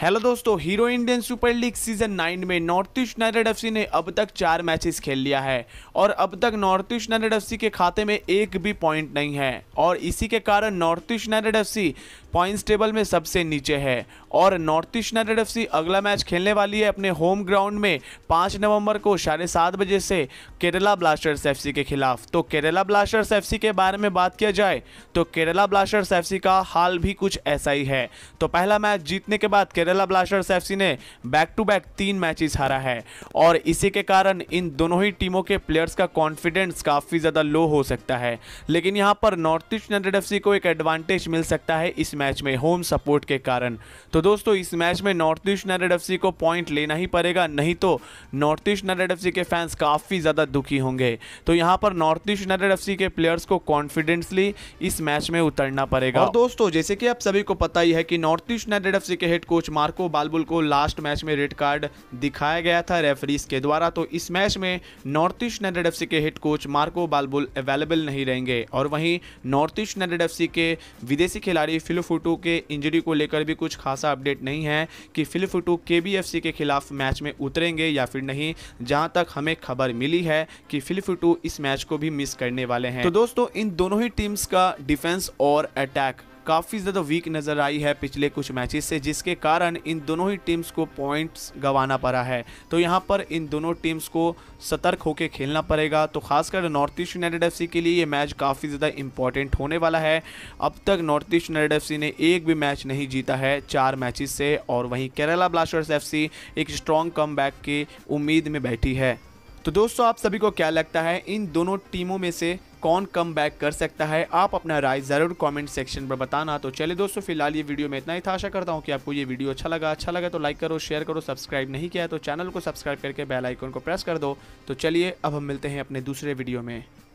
hello दोस्तों Hero Indian Super League season nine में North East United F ने अब तक चार मैचेस खेल लिया है और अब तक नॉर्थ ईस्ट यूनाइटेड एफ के खाते में एक भी पॉइंट नहीं है और इसी के कारण North East United F points table में सबसे नीचे है और नॉर्थ ईस्ट यूनाइटेड एफ अगला मैच खेलने वाली है अपने होम ग्राउंड में पाँच नवंबर को साढ़े सात बजे से केरला ब्लास्टर्स एफ के खिलाफ तो केरला ब्लास्टर्स एफ के बारे में बात किया जाए तो केरला ब्लास्टर्स एफ का हाल भी कुछ ऐसा ही है तो पहला मैच जीतने के बाद केरला ब्लास्टर्स एफ ने बैक टू बैक तीन मैचेस हारा है और इसी के कारण इन दोनों ही टीमों के प्लेयर्स का कॉन्फिडेंस काफ़ी ज़्यादा लो हो सकता है लेकिन यहाँ पर नॉर्थ ईस्ट यूनाइटेड एफ को एक एडवांटेज मिल सकता है इस मैच में होम सपोर्ट के कारण तो दोस्तों इस मैच में नॉर्थ ईस्ट नाइडेड एफ को पॉइंट लेना ही पड़ेगा नहीं तो नॉर्थ ईस्ट नाइडेड एफ के फैंस काफ़ी ज़्यादा दुखी होंगे तो यहाँ पर नॉर्थ ईस्ट नाइडेड एफ के प्लेयर्स को कॉन्फिडेंसली इस मैच में उतरना पड़ेगा और दोस्तों जैसे कि आप सभी को पता ही है कि नॉर्थ ईस्ट नाइडेड एफ के हेड कोच मार्को बालबुल को लास्ट मैच में रेड कार्ड दिखाया गया था रेफरीज के द्वारा तो इस मैच में नॉर्थ ईस्ट नाइडेड एफ के head coach Marco Balbul available नहीं रहेंगे और वहीं नॉर्थ ईस्ट नाइडेड एफ के विदेशी खिलाड़ी फिलुफ फुटू के इंजरी को लेकर भी कुछ खासा अपडेट नहीं है कि फिल फुटू के के खिलाफ मैच में उतरेंगे या फिर नहीं जहां तक हमें खबर मिली है कि फिल फुटू इस मैच को भी मिस करने वाले हैं तो दोस्तों इन दोनों ही टीम्स का डिफेंस और अटैक काफ़ी ज़्यादा वीक नज़र आई है पिछले कुछ मैचेस से जिसके कारण इन दोनों ही टीम्स को पॉइंट्स गंवाना पड़ा है तो यहाँ पर इन दोनों टीम्स को सतर्क होकर खेलना पड़ेगा तो खासकर नॉर्थ ईस्ट यूनाइटेड एफ के लिए ये मैच काफ़ी ज़्यादा इंपॉर्टेंट होने वाला है अब तक नॉर्थ ईस्ट यूनाइटेड एफ ने एक भी मैच नहीं जीता है चार मैचेस से और वहीं केरला ब्लास्टर्स एफ एक स्ट्रॉन्ग कम की उम्मीद में बैठी है तो दोस्तों आप सभी को क्या लगता है इन दोनों टीमों में से कौन कम बैक कर सकता है आप अपना राय ज़रूर कमेंट सेक्शन पर बताना तो चलिए दोस्तों फिलहाल ये वीडियो में इतना ही था आशा करता हूँ कि आपको ये वीडियो अच्छा लगा अच्छा लगा तो लाइक करो शेयर करो सब्सक्राइब नहीं किया तो चैनल को सब्सक्राइब करके बेल आइकन को प्रेस कर दो तो चलिए अब हम मिलते हैं अपने दूसरे वीडियो में